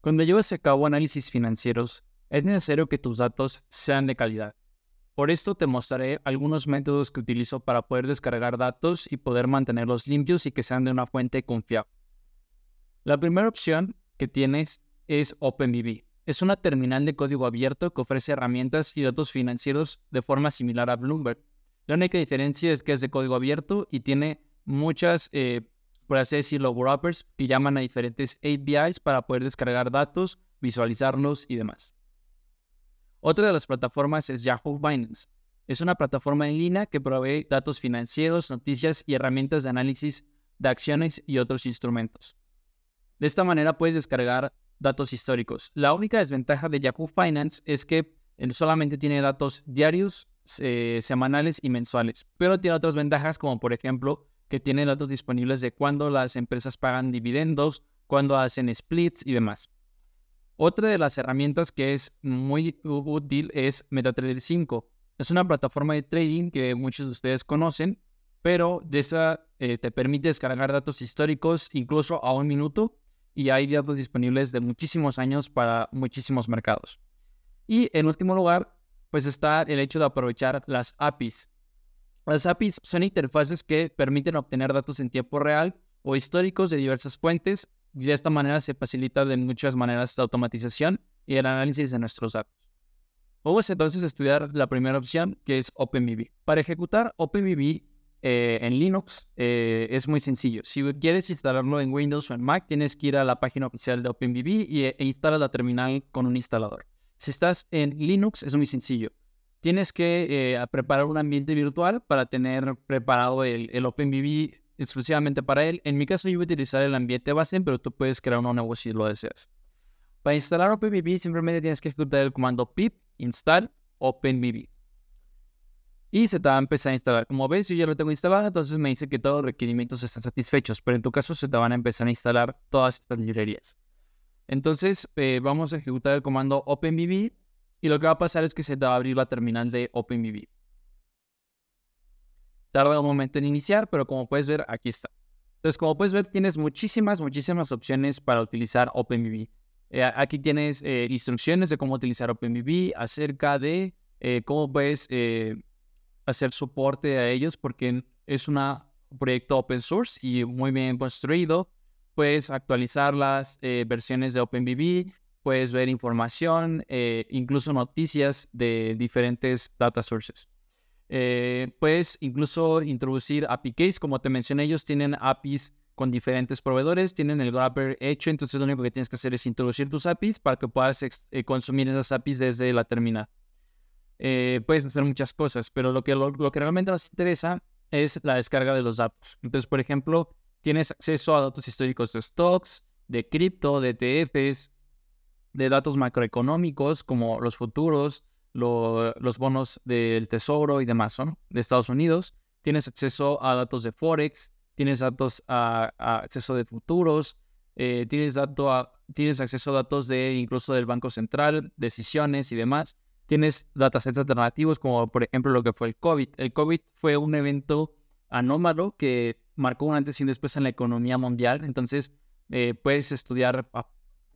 Cuando llevas a cabo análisis financieros, es necesario que tus datos sean de calidad. Por esto te mostraré algunos métodos que utilizo para poder descargar datos y poder mantenerlos limpios y que sean de una fuente confiable. La primera opción que tienes es OpenBB. Es una terminal de código abierto que ofrece herramientas y datos financieros de forma similar a Bloomberg. La única diferencia es que es de código abierto y tiene muchas eh, por así decirlo, wrappers que llaman a diferentes APIs para poder descargar datos, visualizarlos y demás. Otra de las plataformas es Yahoo Binance. Es una plataforma en línea que provee datos financieros, noticias y herramientas de análisis de acciones y otros instrumentos. De esta manera puedes descargar datos históricos. La única desventaja de Yahoo Finance es que él eh, solamente tiene datos diarios, eh, semanales y mensuales, pero tiene otras ventajas como por ejemplo que tiene datos disponibles de cuándo las empresas pagan dividendos, cuándo hacen splits y demás. Otra de las herramientas que es muy útil es MetaTrader 5. Es una plataforma de trading que muchos de ustedes conocen, pero de esa eh, te permite descargar datos históricos incluso a un minuto y hay datos disponibles de muchísimos años para muchísimos mercados. Y en último lugar, pues está el hecho de aprovechar las APIs. Las APIs son interfaces que permiten obtener datos en tiempo real o históricos de diversas fuentes y de esta manera se facilita de muchas maneras la automatización y el análisis de nuestros datos. Vamos entonces a estudiar la primera opción que es OpenBB. Para ejecutar OpenBB eh, en Linux eh, es muy sencillo. Si quieres instalarlo en Windows o en Mac, tienes que ir a la página oficial de OpenBB y, e eh, instalar la terminal con un instalador. Si estás en Linux es muy sencillo tienes que eh, preparar un ambiente virtual para tener preparado el, el OpenBB exclusivamente para él. En mi caso yo voy a utilizar el ambiente base, pero tú puedes crear uno nuevo si lo deseas. Para instalar OpenBB simplemente tienes que ejecutar el comando pip install OpenBB. Y se te va a empezar a instalar. Como ves, yo ya lo tengo instalado, entonces me dice que todos los requerimientos están satisfechos, pero en tu caso se te van a empezar a instalar todas estas librerías. Entonces eh, vamos a ejecutar el comando OpenBB y lo que va a pasar es que se te va a abrir la terminal de OpenBB. Tarda un momento en iniciar, pero como puedes ver, aquí está. Entonces, como puedes ver, tienes muchísimas, muchísimas opciones para utilizar OpenBB. Eh, aquí tienes eh, instrucciones de cómo utilizar OpenBB, acerca de eh, cómo puedes hacer soporte a ellos, porque es un proyecto open source y muy bien construido. Puedes actualizar las versiones de OpenBB, puedes ver información, eh, incluso noticias de diferentes data sources. Eh, puedes incluso introducir API case. como te mencioné, ellos tienen APIs con diferentes proveedores, tienen el wrapper hecho, entonces lo único que tienes que hacer es introducir tus APIs para que puedas eh, consumir esas APIs desde la terminal. puedes hacer muchas cosas, pero lo que, lo, que realmente nos interesa es la descarga de los datos. Entonces, por ejemplo, tienes acceso a datos históricos de stocks, de cripto, de ETFs, de datos macroeconómicos como los futuros, los bonos del tesoro y demás, ¿no? De Estados Unidos. Tienes acceso a datos de Forex, tienes datos a, acceso de futuros, eh, tienes, dato a, tienes acceso a datos de incluso del Banco Central, decisiones y demás. Tienes datasets alternativos como por ejemplo lo que fue el COVID. El COVID fue un evento anómalo que marcó un antes y un después en la economía mundial. Entonces, eh, puedes estudiar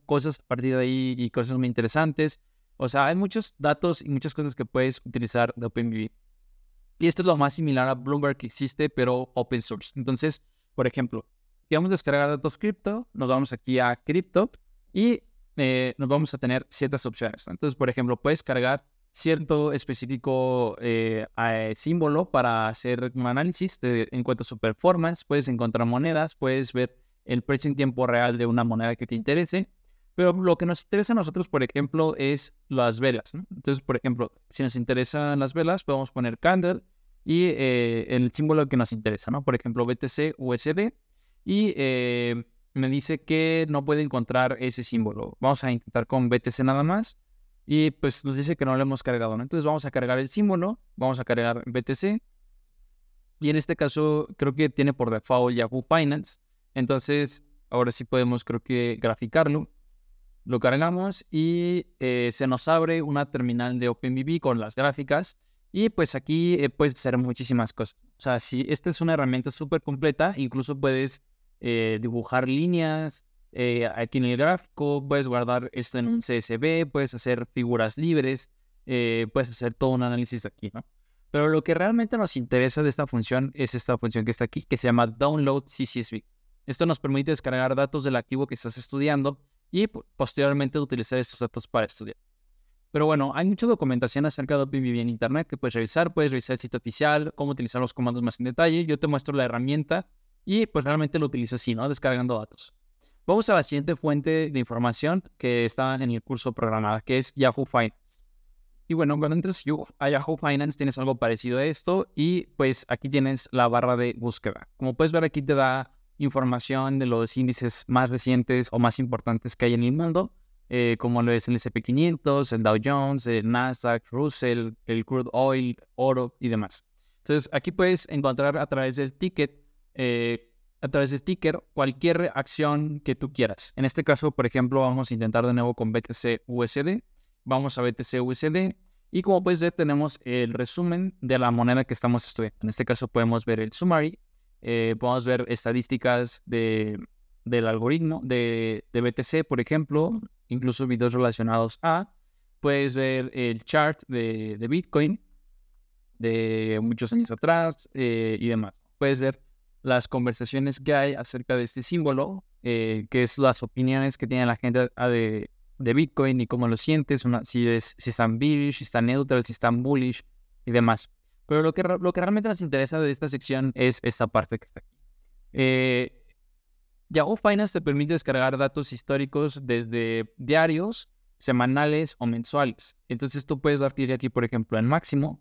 cosas a partir de ahí y cosas muy interesantes. O sea, hay muchos datos y muchas cosas que puedes utilizar de OpenBB Y esto es lo más similar a Bloomberg que existe, pero open source. Entonces, por ejemplo, si vamos a descargar datos cripto, nos vamos aquí a Crypto y eh, nos vamos a tener ciertas opciones. Entonces, por ejemplo, puedes cargar cierto específico eh, símbolo para hacer un análisis en cuanto a su performance. Puedes encontrar monedas, puedes ver el precio en tiempo real de una moneda que te interese. Pero lo que nos interesa a nosotros, por ejemplo, es las velas. ¿no? Entonces, por ejemplo, si nos interesan las velas, podemos poner candle y eh, el símbolo que nos interesa, ¿no? Por ejemplo, BTC USD y eh, me dice que no puede encontrar ese símbolo. Vamos a intentar con BTC nada más y pues nos dice que no lo hemos cargado, ¿no? Entonces vamos a cargar el símbolo, vamos a cargar BTC y en este caso creo que tiene por default Yahoo Finance. Entonces, ahora sí podemos creo que graficarlo lo cargamos y eh, se nos abre una terminal de OpenBB con las gráficas y pues aquí eh, puedes hacer muchísimas cosas. O sea, si esta es una herramienta súper completa, incluso puedes eh, dibujar líneas aquí en el gráfico, puedes guardar esto en un CSV, puedes hacer figuras libres, puedes hacer todo un análisis aquí, ¿no? Pero lo que realmente nos interesa de esta función es esta función que está aquí, que se llama Download CSV. Esto nos permite descargar datos del activo que estás estudiando y posteriormente utilizar estos datos para estudiar. Pero bueno, hay mucha documentación acerca de OpenVB en Internet que puedes revisar, puedes revisar el sitio oficial, cómo utilizar los comandos más en detalle, yo te muestro la herramienta y pues realmente lo utilizo así, ¿no? Descargando datos. Vamos a la siguiente fuente de información que está en el curso programada, que es Yahoo Finance. Y bueno, cuando entras a Yahoo Finance tienes algo parecido a esto y pues aquí tienes la barra de búsqueda. Como puedes ver aquí te da información de los índices más recientes o más importantes que hay en el mundo, eh, como lo es el SP500, el Dow Jones, el Nasdaq, Russell, el crude oil, oro y demás. Entonces, aquí puedes encontrar a través del ticket, eh, a través del ticker, cualquier acción que tú quieras. En este caso, por ejemplo, vamos a intentar de nuevo con BTC USD. Vamos a BTC USD y como puedes ver, tenemos el resumen de la moneda que estamos estudiando. En este caso, podemos ver el summary eh, podemos ver estadísticas de, del algoritmo de, BTC, por ejemplo, incluso videos relacionados a, puedes ver el chart de, Bitcoin de muchos años atrás eh, y demás. Puedes ver las conversaciones que hay acerca de este símbolo, eh, que es las opiniones que tiene la gente de, Bitcoin y cómo lo sientes, si, es, si están bullish, si están neutral, si están bullish y demás. Pero lo que, realmente nos interesa de esta sección es esta parte que está aquí. Eh, Yahoo Finance te permite descargar datos históricos desde diarios, semanales o mensuales. Entonces tú puedes dar clic aquí, por ejemplo, en máximo,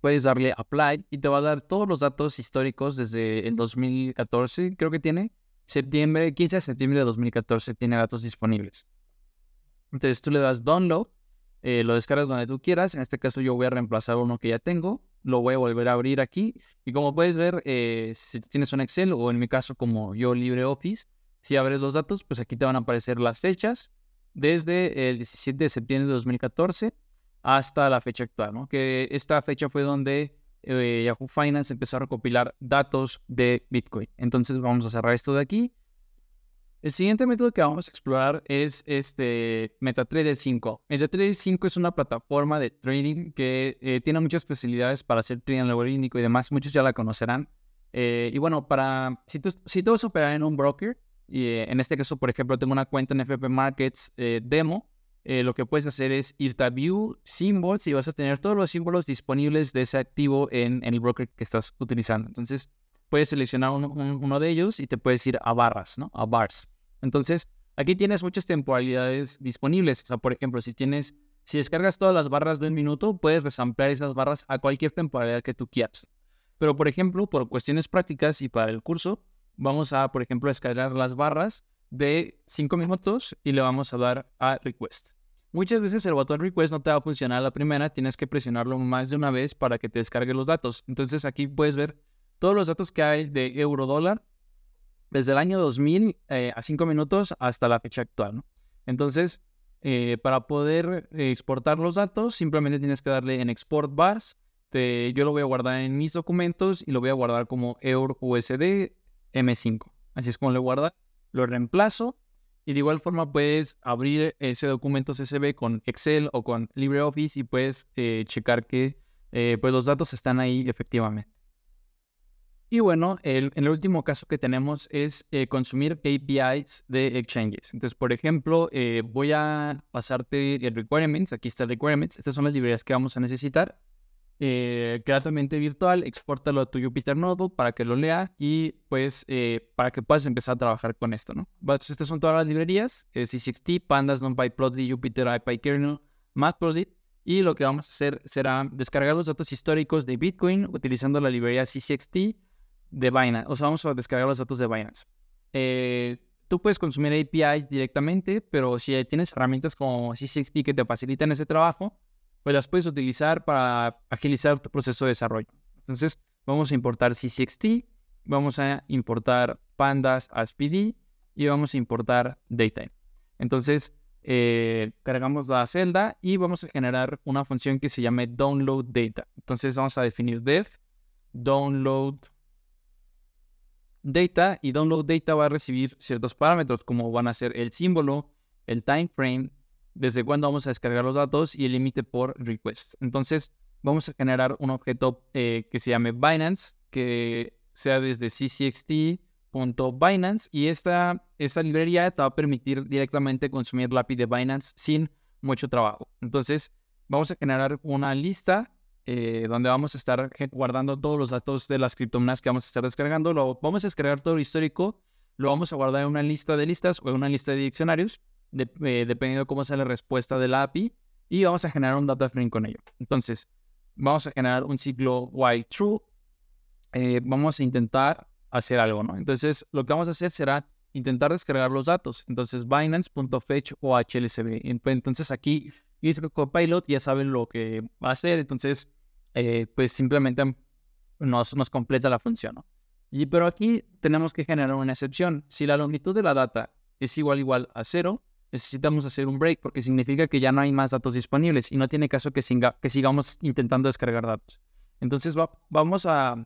puedes darle apply y te va a dar todos los datos históricos desde el 2014, creo que tiene, septiembre, 15 de septiembre de 2014 tiene datos disponibles. Entonces tú le das download eh, lo descargas donde tú quieras. En este caso yo voy a reemplazar uno que ya tengo. Lo voy a volver a abrir aquí. Y como puedes ver, eh, si tienes un Excel o en mi caso como yo LibreOffice, si abres los datos, pues aquí te van a aparecer las fechas desde el 17 de septiembre de 2014 hasta la fecha actual, ¿no? Que esta fecha fue donde eh, Yahoo Finance empezó a recopilar datos de Bitcoin. Entonces vamos a cerrar esto de aquí. El siguiente método que vamos a explorar es este MetaTrader 5. MetaTrader 5 es una plataforma de trading que eh, tiene muchas facilidades para hacer trading algorítmico y demás. Muchos ya la conocerán. Eh, y bueno, para si tú, si tú vas a operar en un broker, y eh, en este caso, por ejemplo, tengo una cuenta en FP Markets demo, lo que puedes hacer es ir a View, Symbols y vas a tener todos los símbolos disponibles de ese activo en, el broker que estás utilizando. Entonces, puedes seleccionar uno de ellos y te puedes ir a barras, ¿no? A bars. Entonces, aquí tienes muchas temporalidades disponibles. O sea, por ejemplo, si tienes, si descargas todas las barras de un minuto, puedes resamplear esas barras a cualquier temporalidad que tú quieras. Pero, por ejemplo, por cuestiones prácticas y para el curso, vamos a, por ejemplo, descargar las barras de 5 minutos y le vamos a dar a request. Muchas veces el botón request no te va a funcionar la primera, tienes que presionarlo más de una vez para que te descargue los datos. Entonces aquí puedes ver todos los datos que hay de euro dólar desde el año 2000 eh, a 5 minutos hasta la fecha actual. ¿no? Entonces, eh, para poder eh, exportar los datos, simplemente tienes que darle en export bars. yo lo voy a guardar en mis documentos y lo voy a guardar como EURUSD M5. Así es como lo guarda, lo reemplazo y de igual forma puedes abrir ese documento CSV con Excel o con LibreOffice y puedes checar que pues los datos están ahí efectivamente. Y bueno, el, el último caso que tenemos es eh, consumir APIs de exchanges. Entonces, por ejemplo, eh, voy a pasarte el requirements. Aquí está el requirements. Estas son las librerías que vamos a necesitar. Eh, crear tu ambiente virtual, exportalo a tu Jupyter Notebook para que lo lea y pues eh, para que puedas empezar a trabajar con esto, ¿no? estas son todas las librerías, CCXT, Pandas, NumPy, Jupyter, IPyKernel, Matplotlib y lo que vamos a hacer será descargar los datos históricos de Bitcoin utilizando la librería CCXT de Binance, o sea, vamos a descargar los datos de Binance. Eh, tú puedes consumir API directamente, pero si tienes herramientas como CCXT que te facilitan ese trabajo, pues las puedes utilizar para agilizar tu proceso de desarrollo. Entonces, vamos a importar CCXT, vamos a importar Pandas ASPD y vamos a importar Data. Entonces, eh, cargamos la celda y vamos a generar una función que se llame download data. Entonces, vamos a definir def download data y download data va a recibir ciertos parámetros como van a ser el símbolo, el time frame, desde cuándo vamos a descargar los datos y el límite por request. Entonces vamos a generar un objeto eh, que se llame Binance, que sea desde ccxt.binance y esta, esta librería te va a permitir directamente consumir la API de Binance sin mucho trabajo. Entonces vamos a generar una lista eh, donde vamos a estar guardando todos los datos de las criptomonedas que vamos a estar descargando. Lo, vamos a descargar todo el histórico, lo vamos a guardar en una lista de listas o en una lista de diccionarios, eh, dependiendo cómo sea la respuesta de la API, y vamos a generar un data frame con ello. Entonces, vamos a generar un ciclo while true, eh, vamos a intentar hacer algo, ¿no? Entonces, lo que vamos a hacer será intentar descargar los datos. Entonces, binance.fetch o HLCB. Entonces, aquí, Copilot ya saben lo que va a hacer. Entonces, eh, pues simplemente nos, nos completa la función. Y, pero aquí tenemos que generar una excepción. Si la longitud de la data es igual igual a cero, necesitamos hacer un break porque significa que ya no hay más datos disponibles y no tiene caso que, que sigamos intentando descargar datos. Entonces vamos a,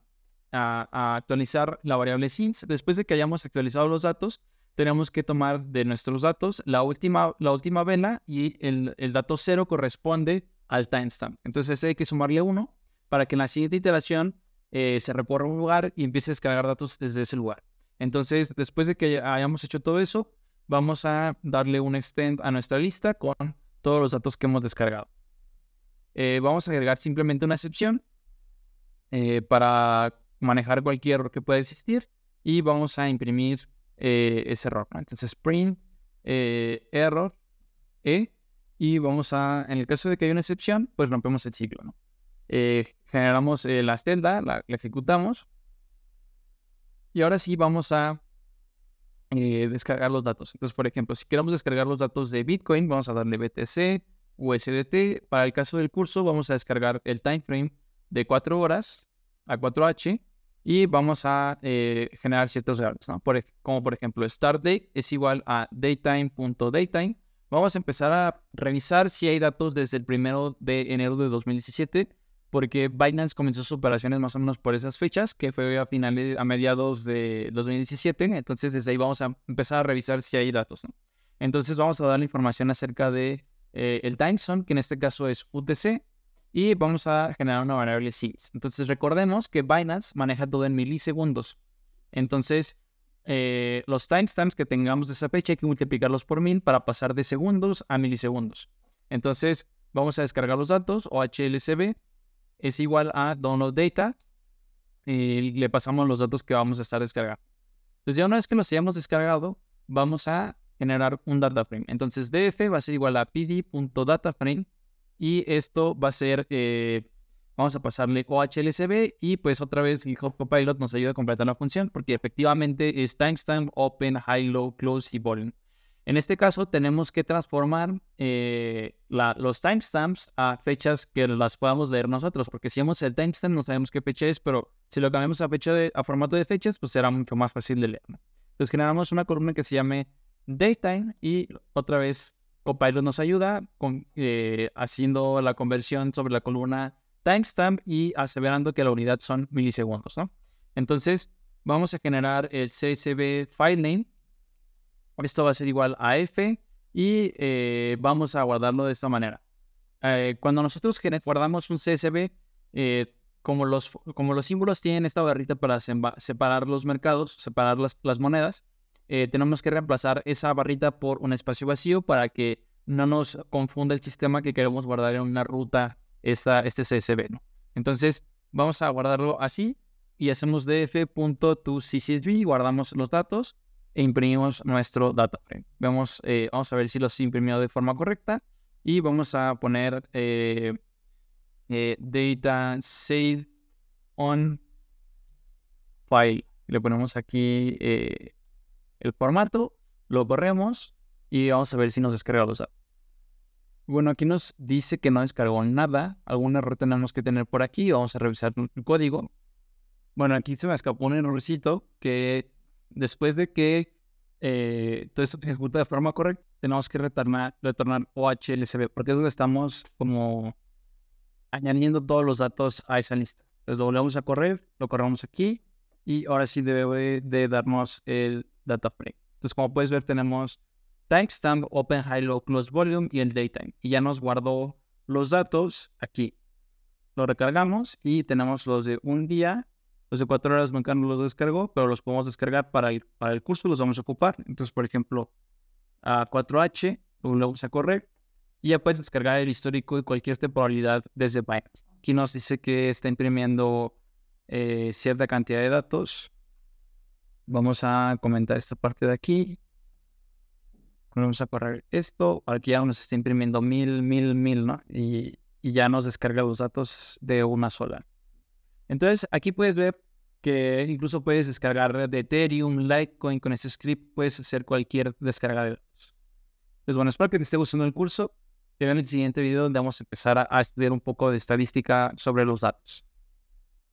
a, actualizar la variable since. Después de que hayamos actualizado los datos, tenemos que tomar de nuestros datos la última, la última vela y el, el dato cero corresponde al timestamp. Entonces hay que sumarle 1 para que en la siguiente iteración eh, se recorra un lugar y empiece a descargar datos desde ese lugar. Entonces, después de que hayamos hecho todo eso, vamos a darle un extend a nuestra lista con todos los datos que hemos descargado. Eh, vamos a agregar simplemente una excepción eh, para manejar cualquier error que pueda existir y vamos a imprimir ese error. Entonces, print error e y vamos a, en el caso de que haya una excepción, pues rompemos el ciclo, ¿no? generamos eh, la celda, la, ejecutamos. Y ahora sí vamos a eh, descargar los datos. Entonces, por ejemplo, si queremos descargar los datos de Bitcoin, vamos a darle BTC, USDT. Para el caso del curso, vamos a descargar el time frame de 4 horas a 4H y vamos a eh, generar ciertos datos. como por ejemplo, start date es igual a daytime.daytime. Vamos a empezar a revisar si hay datos desde el primero de enero de 2017 porque Binance comenzó sus operaciones más o menos por esas fechas, que fue a finales, a mediados de 2017. Entonces, desde ahí vamos a empezar a revisar si hay datos. Entonces, vamos a dar la información acerca de eh, el que en este caso es UTC, y vamos a generar una variable seeds. Entonces, recordemos que Binance maneja todo en milisegundos. Entonces, eh, los timestamps que tengamos de esa fecha hay que multiplicarlos por mil para pasar de segundos a milisegundos. Entonces, vamos a descargar los datos o HLCB es igual a download data y le pasamos los datos que vamos a estar descargando. Entonces ya una vez que nos hayamos descargado, vamos a generar un data frame. Entonces df va a ser igual a pd.dataframe y esto va a ser, eh, vamos a pasarle OHLSB y pues otra vez GitHub Pilot nos ayuda a completar la función porque efectivamente es timestamp, open, high, low, close y volume. En este caso, tenemos que transformar eh, los timestamps a fechas que las podamos leer nosotros, porque si vemos el timestamp no sabemos qué fecha es, pero si lo cambiamos a, formato de fechas, pues será mucho más fácil de leer. Entonces generamos una columna que se llame Daytime y otra vez Copilot nos ayuda con, eh, haciendo la conversión sobre la columna timestamp y aseverando que la unidad son milisegundos. ¿no? Entonces vamos a generar el CSV filename esto va a ser igual a F y eh, vamos a guardarlo de esta manera. Eh, cuando nosotros guardamos un CSV, eh, como, los, como los símbolos tienen esta barrita para separar los mercados, separar las, monedas, tenemos que reemplazar esa barrita por un espacio vacío para que no nos confunda el sistema que queremos guardar en una ruta este CSV. Entonces, vamos a guardarlo así y hacemos df.toCSV, guardamos los datos e imprimimos nuestro data frame. Eh, vamos, a ver si los imprimió de forma correcta y vamos a poner eh, eh, data save on file. Le ponemos aquí el formato, lo borremos y vamos a ver si nos descarga los datos. Bueno, aquí nos dice que no descargó nada. Algún error tenemos que tener por aquí. Vamos a revisar el código. Bueno, aquí se me escapó un errorcito que después de que eh, todo esto se ejecuta de forma correcta, tenemos que retornar, retornar porque es donde estamos como añadiendo todos los datos a esa lista. Entonces lo volvemos a correr, lo corremos aquí y ahora sí debe de darnos el data frame. Entonces como puedes ver tenemos timestamp, open, high, low, close volume y el daytime. Y ya nos guardó los datos aquí. Lo recargamos y tenemos los de un día los de cuatro horas nunca los descargó, pero los podemos descargar para el, para el curso, los vamos a ocupar. Entonces, por ejemplo, a 4H lo vamos a correr y ya puedes descargar el histórico de cualquier temporalidad desde Binance. Aquí nos dice que está imprimiendo eh, cierta cantidad de datos. Vamos a comentar esta parte de aquí. Vamos a correr esto. Aquí ya nos está imprimiendo mil, mil, mil, ¿no? y ya nos descarga los datos de una sola. Entonces, aquí puedes ver que incluso puedes descargar de Ethereum, Litecoin, con ese script puedes hacer cualquier descarga de datos. Pues bueno, espero que te esté gustando el curso. Te veo en el siguiente video donde vamos a empezar a estudiar un poco de estadística sobre los datos.